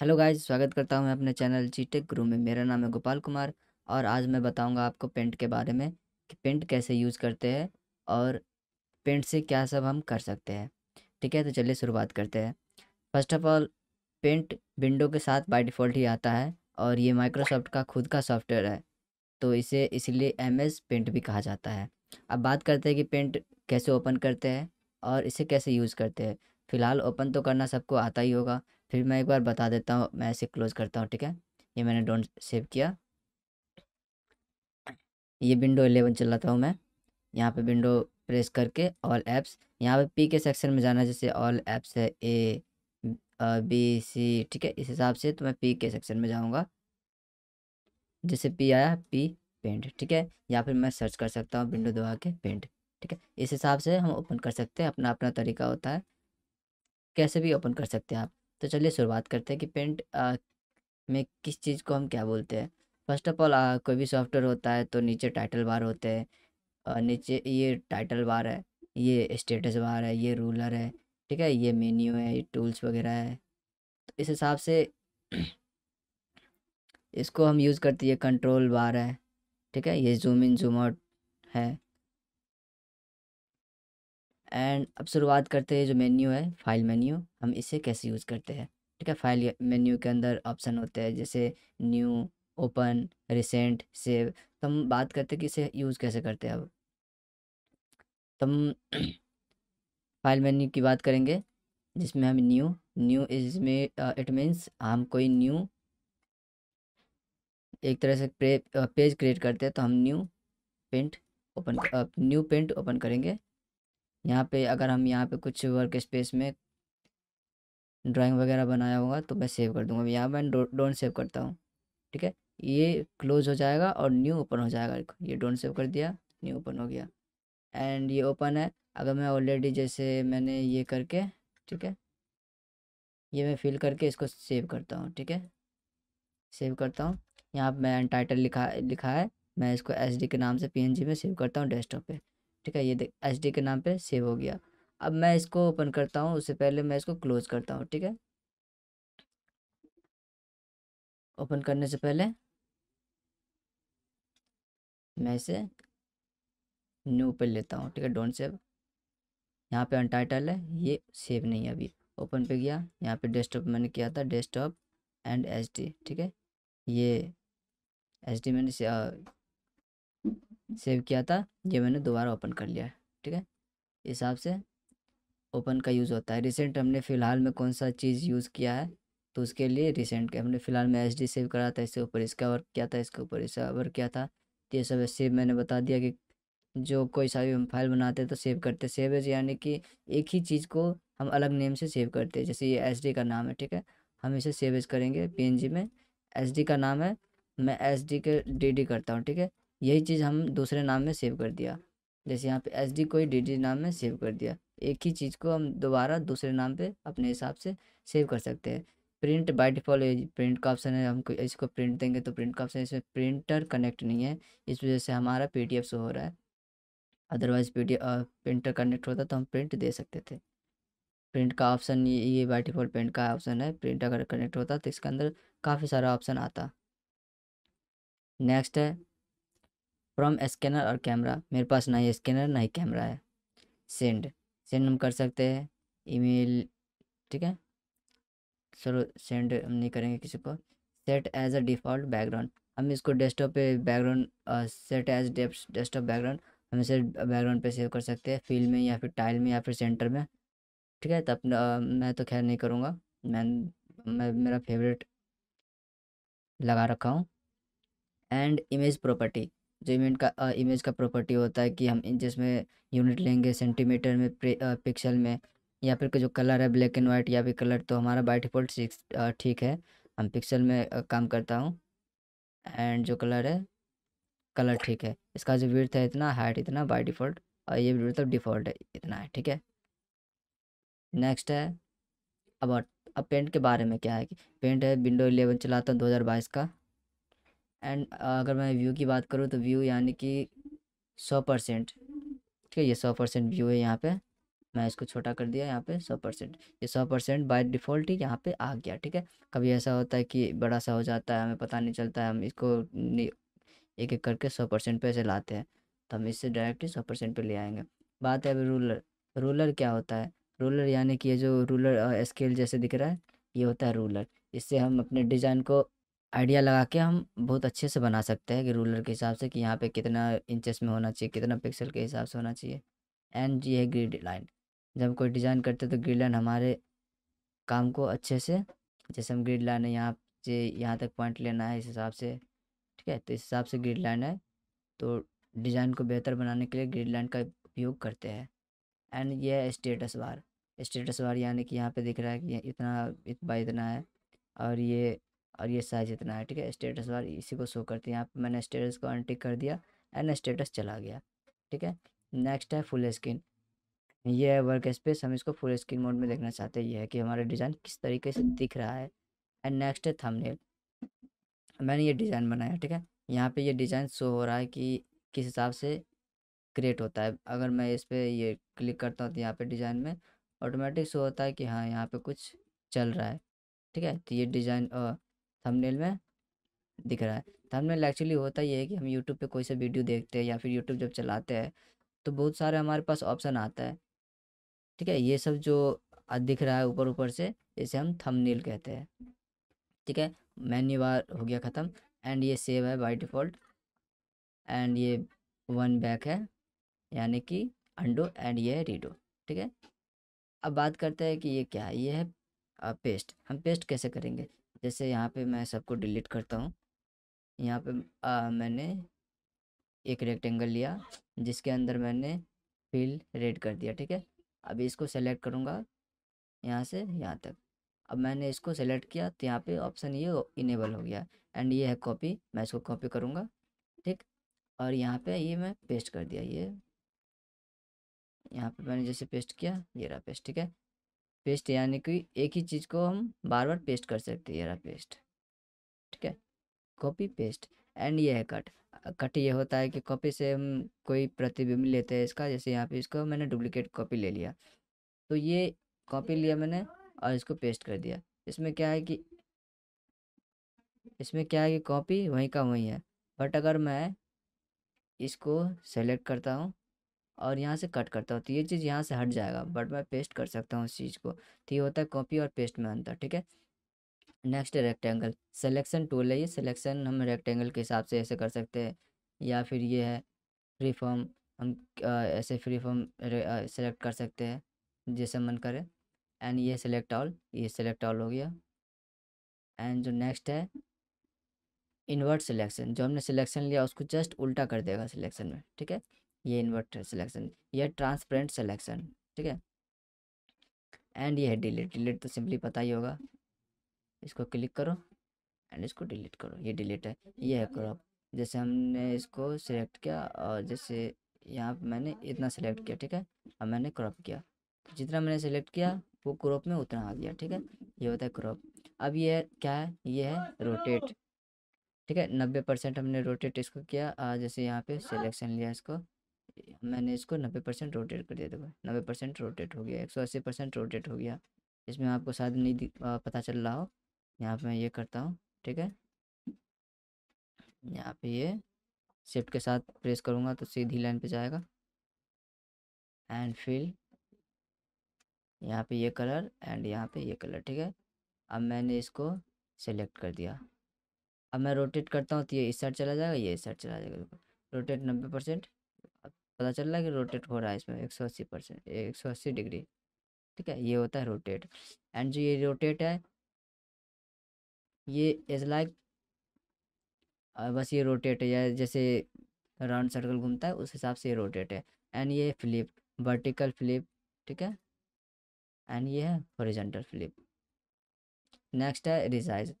hello guys स्वागत करता हूं मैं अपने चैनल जी टेक गुरु में मेरा नाम है गोपाल कुमार और आज मैं बताऊंगा आपको पेंट के बारे में कि पेंट कैसे यूज़ करते हैं और पेंट से क्या सब हम कर सकते हैं ठीक है तो चलिए शुरुआत करते हैं first of all paint window के साथ बाय डिफ़ॉल्ट ही आता है और ये माइक्रोसॉफ्ट का खुद का सॉफ्टवेयर है तो इसे इसलिए एम पेंट भी कहा जाता है अब बात करते हैं कि पेंट कैसे ओपन करते हैं और इसे कैसे यूज़ करते हैं फ़िलहाल ओपन तो करना सबको आता ही होगा फिर मैं एक बार बता देता हूँ मैं इसे क्लोज करता हूँ ठीक है ये मैंने डोंट सेव किया ये विंडो एलेवन चलाता हूँ मैं यहाँ पे विंडो प्रेस करके ऑल ऐप्स यहाँ पे पी के सेक्शन में जाना जैसे ऑल ऐप्स है ए बी सी ठीक है इस हिसाब से तो मैं पी के सेक्शन में जाऊँगा जैसे पी आया पी पेंट ठीक है या फिर मैं सर्च कर सकता हूँ विंडो दबा के पेंट ठीक है इस हिसाब से हम ओपन कर सकते हैं अपना अपना तरीका होता है कैसे भी ओपन कर सकते हैं आप तो चलिए शुरुआत करते हैं कि पेंट में किस चीज़ को हम क्या बोलते हैं फर्स्ट ऑफ ऑल कोई भी सॉफ्टवेयर होता है तो नीचे टाइटल बार होते हैं नीचे ये टाइटल बार है ये स्टेटस बार है ये रूलर है ठीक है ये मेन्यू है ये टूल्स वगैरह है तो इस हिसाब से इसको हम यूज़ करते हैं कंट्रोल बार है ठीक है ये जूम इन जूम आउट है एंड अब शुरुआत करते हैं जो मेन्यू है फाइल मेन्यू हम इसे कैसे यूज़ करते हैं ठीक है फाइल मेन्यू के अंदर ऑप्शन होते हैं जैसे न्यू ओपन रिसेंट सेव तो हम बात करते हैं कि इसे यूज़ कैसे करते हैं अब तो हम फाइल मेन्यू की बात करेंगे जिसमें हम न्यू न्यू इसमें इट मीन्स हम कोई न्यू एक तरह से पेज क्रिएट करते हैं तो हम new paint open new paint open करेंगे यहाँ पे अगर हम यहाँ पे कुछ वर्क स्पेस में ड्राइंग वगैरह बनाया होगा तो मैं सेव कर दूंगा यहाँ मैं डोंट सेव करता हूँ ठीक है ये क्लोज हो जाएगा और न्यू ओपन हो जाएगा ये डोंट सेव कर दिया न्यू ओपन हो गया एंड ये ओपन है अगर मैं ऑलरेडी जैसे मैंने ये करके ठीक है ये मैं फिल करके इसको सेव करता हूँ ठीक है सेव करता हूँ यहाँ मैं टाइटल लिखा लिखा है मैं इसको एस के नाम से पी में सेव करता हूँ डेस्कटॉप पे ठीक है ये देख एच के नाम पर सेव हो गया अब मैं इसको ओपन करता हूँ उससे पहले मैं इसको क्लोज करता हूँ ठीक है ओपन करने से पहले मैं इसे न्यू पे लेता हूँ ठीक है डोंट सेव यहाँ पे अनटाइटल है ये सेव नहीं है अभी ओपन पे गया यहाँ पे डेस्कटॉप मैंने किया था डेस्कटॉप एंड एच ठीक है ये एच मैंने सेव किया था ये मैंने दोबारा ओपन कर लिया है ठीक है इस हिसाब से ओपन का यूज़ होता है रिसेंट हमने फ़िलहाल में कौन सा चीज़ यूज़ किया है तो उसके लिए रिसेंट के हमने फ़िलहाल में एच सेव करा था इसके ऊपर इसका वर्क किया था इसके ऊपर इसका वर्क किया था तो ये सब सेव मैंने बता दिया कि जो कोई सा भी हम फाइल बनाते हैं तो सेव करते सेव एज यानी कि एक ही चीज़ को हम अलग नेम से सेव करते हैं जैसे ये एस का नाम है ठीक है हम इसे सेव एज करेंगे पी में एस का नाम है मैं एस के डी करता हूँ ठीक है यही चीज़ हम दूसरे नाम में सेव कर दिया जैसे यहाँ पे एस डी को ही डी डी नाम में सेव कर दिया एक ही चीज़ को हम दोबारा दूसरे नाम पे अपने हिसाब से सेव कर सकते हैं प्रिंट बाय डिफॉल्ट प्रिंट का ऑप्शन है हम इसको प्रिंट देंगे तो प्रिंट का ऑप्शन इसमें प्रिंटर कनेक्ट नहीं है इस वजह से हमारा पी डी एफ हो रहा है otherwise P D printer connect होता तो हम प्रिंट दे सकते थे प्रिंट का ऑप्शन ये ये बाई डिफॉल्ट प्रिंट का ऑप्शन है प्रिंट अगर कनेक्ट होता तो इसके अंदर काफ़ी सारा ऑप्शन आता नेक्स्ट है फ्रॉम स्कैनर और कैमरा मेरे पास ना ही स्कैनर ना ही कैमरा है सेंड सेंड हम कर सकते हैं ईमेल ठीक है चलो सेंड हम नहीं करेंगे किसी को set as a default background हम इसको डेस्कटॉप पे background set as desktop background हम इसे बैकग्राउंड पे सेव कर सकते हैं फील्ड में या फिर टाइल में या फिर सेंटर में ठीक है तो अपना मैं तो खैर नहीं करूँगा मैं मैं मेरा फेवरेट लगा रखा हूँ एंड इमेज प्रॉपर्टी जो इमेंट का इमेज का प्रॉपर्टी होता है कि हम इंचेस में यूनिट लेंगे सेंटीमीटर में पिक्सल में या फिर जो कलर है ब्लैक एंड वाइट या फिर कलर तो हमारा बाई डिफ़ॉल्ट सिक्स ठीक है हम पिक्सल में काम करता हूँ एंड जो कलर है कलर ठीक है इसका जो विर्थ है इतना हाइट इतना बाई डिफ़ॉल्ट और ये मतलब डिफ़ॉल्ट है इतना है ठीक है नेक्स्ट है अब अब पेंट के बारे में क्या है कि पेंट है विंडो इलेवन चलाता हूँ दो हज़ार बाईस का एंड अगर मैं व्यू की बात करूँ तो व्यू यानी कि सौ परसेंट ठीक है ये सौ परसेंट व्यू है यहाँ पे मैं इसको छोटा कर दिया यहाँ पे सौ परसेंट ये सौ परसेंट बाई डिफ़ॉल्ट ही यहाँ पे आ गया ठीक है कभी ऐसा होता है कि बड़ा सा हो जाता है हमें पता नहीं चलता है हम इसको एक एक करके सौ परसेंट पे ऐसे लाते हैं तो हम इससे डायरेक्ट ही सौ परसेंट पर ले आएंगे बात है अभी रूलर रूलर क्या होता है रूलर यानी कि ये जो रूलर स्केल जैसे दिख रहा है ये होता है रूलर इससे हम अपने डिज़ाइन को आइडिया लगा के हम बहुत अच्छे से बना सकते हैं कि रूलर के हिसाब से कि यहाँ पे कितना इंचेस में होना चाहिए कितना पिक्सल के हिसाब से होना चाहिए एंड ये है ग्रीड लाइन जब कोई डिज़ाइन करते हैं तो ग्रीड लाइन हमारे काम को अच्छे से जैसे हम ग्रिड लाइन है यहाँ से यहाँ तक पॉइंट लेना है इस हिसाब से ठीक है तो इस हिसाब से ग्रीड लाइन है तो डिज़ाइन को बेहतर बनाने के लिए ग्रीड लाइन का उपयोग करते हैं एंड ये है स्टेटस बार स्टेटस बार यानी कि यहाँ पर दिख रहा है कि इतना इत इतना है और ये और ये साइज इतना है ठीक है स्टेटस बार इसी को शो करती है यहाँ पर मैंने स्टेटस को अनटिक कर दिया एंड स्टेटस चला गया ठीक है नेक्स्ट है फुल स्क्रीन ये है वर्क स्पेस हम इसको फुल स्क्रीन मोड में देखना चाहते हैं ये है कि हमारा डिज़ाइन किस तरीके से दिख रहा है एंड नेक्स्ट है थंबनेल मैंने ये डिज़ाइन बनाया ठीक है यहाँ पे ये डिज़ाइन शो हो रहा है कि किस हिसाब से क्रिएट होता है अगर मैं इस पर ये क्लिक करता हूँ तो यहाँ पे डिज़ाइन में ऑटोमेटिक शो होता है कि हाँ यहाँ पे कुछ चल रहा है ठीक है तो ये डिज़ाइन थंबनेल में दिख रहा है थंबनेल एक्चुअली होता ये है कि हम यूट्यूब पे कोई सा वीडियो देखते हैं या फिर यूट्यूब जब चलाते हैं तो बहुत सारे हमारे पास ऑप्शन आता है ठीक है ये सब जो दिख रहा है ऊपर ऊपर से इसे हम थंबनेल कहते हैं ठीक है मैन्यू बार हो गया ख़त्म एंड ये सेव है बाई डिफ़ॉल्ट एंड ये वन बैक है यानी कि अंडो एंड ये है रीडो ठीक है अब बात करते हैं कि ये क्या है ये है पेस्ट हम पेस्ट कैसे करेंगे जैसे यहाँ पे मैं सबको डिलीट करता हूँ यहाँ पे आ, मैंने एक रेक्टेंगल लिया जिसके अंदर मैंने फिल रेड कर दिया ठीक है अभी इसको सेलेक्ट करूँगा यहाँ से यहाँ तक अब मैंने इसको सेलेक्ट किया तो यहाँ पे ऑप्शन ये इनेबल हो गया एंड ये है कॉपी मैं इसको कॉपी करूँगा ठीक और यहाँ पे ये मैं पेस्ट कर दिया ये यहाँ पे मैंने जैसे पेस्ट किया ये रहा पेस्ट ठीक है पेस्ट यानी कि एक ही चीज़ को हम बार बार पेस्ट कर सकते हैं ये पेस्ट ठीक है कॉपी पेस्ट एंड ये है कट कट ये होता है कि कॉपी से हम कोई प्रतिबिंब लेते हैं इसका जैसे यहाँ पे इसको मैंने डुप्लीकेट कॉपी ले लिया तो ये कॉपी लिया मैंने और इसको पेस्ट कर दिया इसमें क्या है कि इसमें क्या है कि कॉपी वहीं का वहीं है बट अगर मैं इसको सेलेक्ट करता हूँ और यहाँ से कट करता हूँ तो ये चीज़ यहाँ से हट जाएगा बट मैं पेस्ट कर सकता हूँ उस चीज़ को तो ये होता है कॉपी और पेस्ट में अंतर ठीक है नेक्स्ट है रेक्टेंगल सिलेक्शन टूल है ये सिलेक्शन हम रेक्टेंगल के हिसाब से ऐसे कर सकते हैं या फिर ये है फ्री फॉर्म हम आ, ऐसे फ्री फॉर्म सेलेक्ट कर सकते हैं जैसे मन करे एंड ये सिलेक्ट ऑल ये सिलेक्ट ऑल हो गया एंड जो नेक्स्ट है इन्वर्ट सिलेक्शन जो हमने सिलेक्शन लिया उसको जस्ट उल्टा कर देगा सिलेक्शन में ठीक है ये इन्वर्टर सिलेक्शन यह ट्रांसपेरेंट सिलेक्शन ठीक है एंड ये है डिलीट डिलीट तो सिंपली पता ही होगा इसको क्लिक करो एंड इसको डिलीट करो ये डिलीट है ये है क्रॉप जैसे हमने इसको सिलेक्ट किया और जैसे यहाँ मैंने इतना सेलेक्ट किया ठीक है और मैंने क्रॉप किया जितना मैंने सेलेक्ट किया वो क्रॉप में उतना आ गया ठीक है ये होता है क्रॉप अब ये क्या है ये है रोटेट ठीक है नब्बे परसेंट हमने रोटेट इसको किया जैसे यहाँ पे सिलेक्शन लिया इसको मैंने इसको नब्बे परसेंट रोटेट कर दिया देखो नब्बे परसेंट रोटेट हो गया एक सौ अस्सी परसेंट रोटेट हो गया इसमें आपको शायद नहीं पता चल रहा हो यहाँ पे मैं ये करता हूँ ठीक है यहाँ पे ये शिफ्ट के साथ प्रेस करूँगा तो सीधी लाइन पे जाएगा एंड फिल यहाँ पे ये कलर एंड यहाँ पे ये कलर ठीक है अब मैंने इसको सेलेक्ट कर दिया अब मैं रोटेट करता हूँ तो ये इस साइड चला जाएगा ये इस साइड चला जाएगा रोटेट नब्बे परसेंट पता चल रहा है कि रोटेट हो रहा है इसमें एक सौ अस्सी परसेंट एक सौ अस्सी डिग्री ठीक है ये होता है रोटेट एंड जो ये रोटेट है ये इज लाइक बस ये रोटेट है या जैसे राउंड सर्कल घूमता है उस हिसाब से ये रोटेट है एंड ये फ्लिप वर्टिकल फ्लिप ठीक है एंड ये है हॉरिजेंटल फ्लिप नेक्स्ट है रिसाइज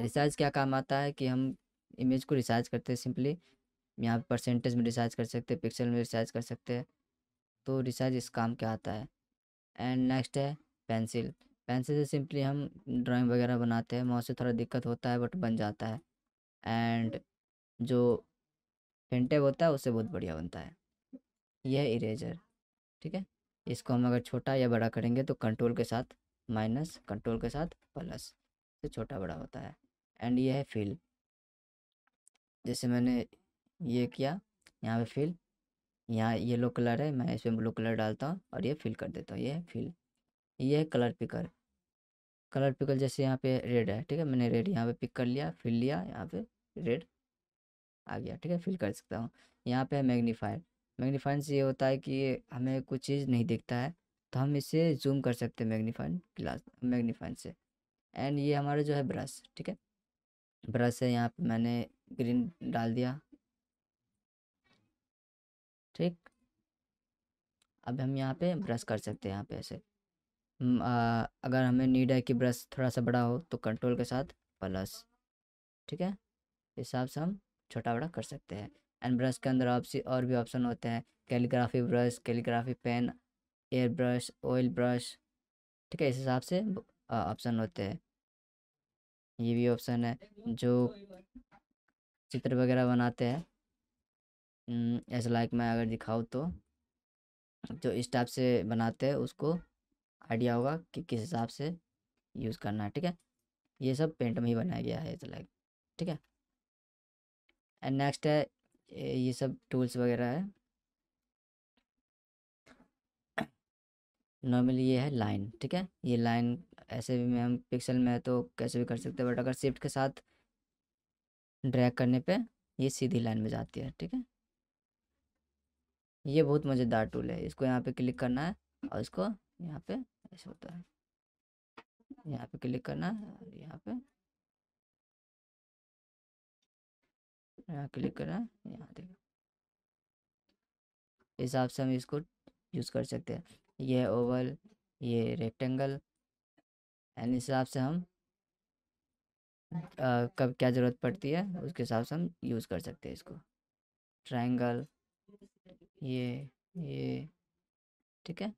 रिसाइज क्या काम आता है कि हम इमेज को रिसाइज करते हैं सिंपली यहाँ परसेंटेज में रिसार्ज कर सकते हैं पिक्सल में रिसार्ज कर सकते हैं तो रिसार्ज इस काम के आता है एंड नेक्स्ट है पेंसिल पेंसिल से सिंपली हम ड्राइंग वगैरह बनाते हैं वहाँ से थोड़ा दिक्कत होता है बट बन जाता है एंड जो फेंटेब होता है उससे बहुत बढ़िया बनता है यह है इरेजर ठीक है इसको हम अगर छोटा या बड़ा करेंगे तो कंट्रोल के साथ माइनस कंट्रोल के साथ प्लस तो छोटा बड़ा होता है एंड यह है फिल जैसे मैंने ये किया यहाँ पे फिल यहाँ येलो कलर है मैं इसमें ब्लू कलर डालता हूँ और ये फिल कर देता हूँ ये फिल ये है कलर पिकर कलर पिकर जैसे यहाँ पे रेड है ठीक है मैंने रेड यहाँ पे पिक कर लिया फिल लिया यहाँ पे रेड आ गया ठीक है फिल कर सकता हूँ यहाँ पे है मैग्नीफायर मैग्नीफाइन से ये होता है कि हमें कुछ चीज़ नहीं दिखता है तो हम इसे जूम कर सकते हैं मैग्नीफाइन ग्लास मैग्नीफाइन से एंड ये हमारा जो है ब्रश ठीक है ब्रश है यहाँ पे मैंने ग्रीन डाल दिया ठीक अब हम यहाँ पे ब्रश कर सकते हैं यहाँ पे ऐसे अगर हमें नीड है कि ब्रश थोड़ा सा बड़ा हो तो कंट्रोल के साथ प्लस ठीक है हिसाब से हम छोटा बड़ा कर सकते हैं एंड ब्रश के अंदर ऑप्शन और भी ऑप्शन होते हैं calligraphy brush calligraphy pen air brush oil brush ठीक है इस हिसाब से ऑप्शन होते हैं ये भी ऑप्शन है जो चित्र वगैरह बनाते हैं ऐसा लाइक मैं अगर दिखाऊँ तो जो इस टाइप से बनाते हैं उसको आइडिया होगा कि किस हिसाब से यूज़ करना है ठीक है ये सब पेंट में ही बनाया गया है ऐसा लाइक ठीक है एंड नेक्स्ट है ये सब टूल्स वगैरह है नॉर्मली ये है लाइन ठीक है ये लाइन ऐसे भी में हम पिक्सल में है तो कैसे भी कर सकते हैं बट अगर शिफ्ट के साथ ड्रैग करने पे ये सीधी लाइन में जाती है ठीक है ये बहुत मज़ेदार टूल है इसको यहाँ पे क्लिक करना है और इसको यहाँ पे ऐसे होता है यहाँ पे क्लिक करना है और यहाँ पे यहाँ क्लिक करना है यहाँ देखो इस हिसाब से हम इसको यूज़ कर सकते हैं ये ओवल ये रेक्टेंगल एंड इस हिसाब से हम आ, कब क्या ज़रूरत पड़ती है उसके हिसाब से हम यूज़ कर सकते हैं इसको ट्रायंगल ये ये ठीक है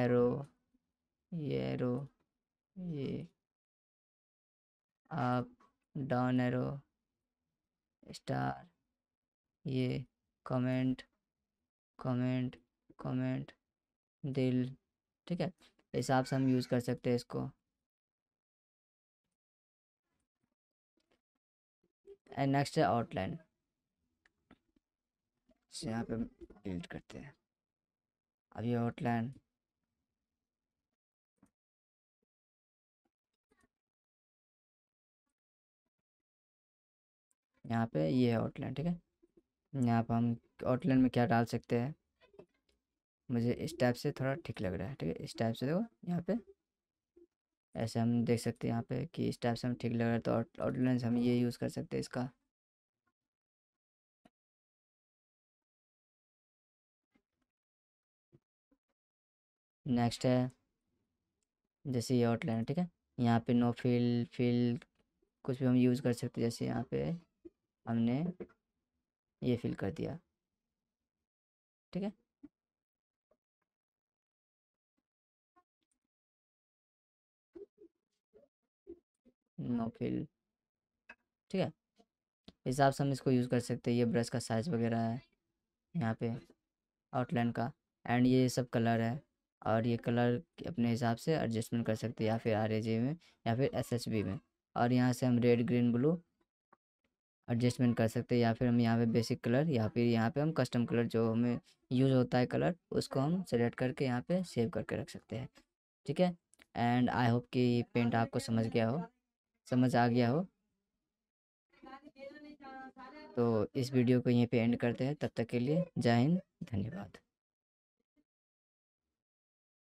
एरो ये एरो ये आप डाउन एरो स्टार ये कमेंट कमेंट कमेंट दिल ठीक है हिसाब से हम यूज़ कर सकते हैं इसको एंड नेक्स्ट है आउटलाइन से यहाँ पे हम डिलीट करते हैं अब ये आउटलाइन यहाँ पे ये है आउटलाइन ठीक है यहाँ पर हम आउटलाइन में क्या डाल सकते हैं मुझे इस टाइप से थोड़ा ठीक लग रहा है ठीक है इस टाइप से देखो यहाँ पे ऐसे हम देख सकते हैं यहाँ पे कि इस टाइप से हम ठीक लग रहा है तो आउटलाइन हम ये यूज़ कर सकते हैं इसका नेक्स्ट है जैसे ये आउटलाइन ठीक है यहाँ पे नो फिल फिल कुछ भी हम यूज़ कर सकते जैसे यहाँ पे हमने ये फिल कर दिया ठीक है नो फिल ठीक है हिसाब से हम इसको यूज़ कर सकते हैं ये ब्रश का साइज़ वगैरह है यहाँ पे आउटलाइन का एंड ये सब कलर है और ये कलर अपने हिसाब से एडजस्टमेंट कर सकते हैं या फिर आर में या फिर एस में और यहाँ से हम रेड ग्रीन ब्लू एडजस्टमेंट कर सकते हैं या फिर हम यहाँ पे बेसिक कलर या फिर यहाँ पे हम कस्टम कलर जो हमें यूज़ होता है कलर उसको हम सेलेक्ट करके यहाँ पे सेव करके रख सकते हैं ठीक है एंड आई होप कि पेंट आपको समझ गया हो समझ आ गया हो तो इस वीडियो को यहीं पे एंड करते हैं तब तक के लिए जय हिंद धन्यवाद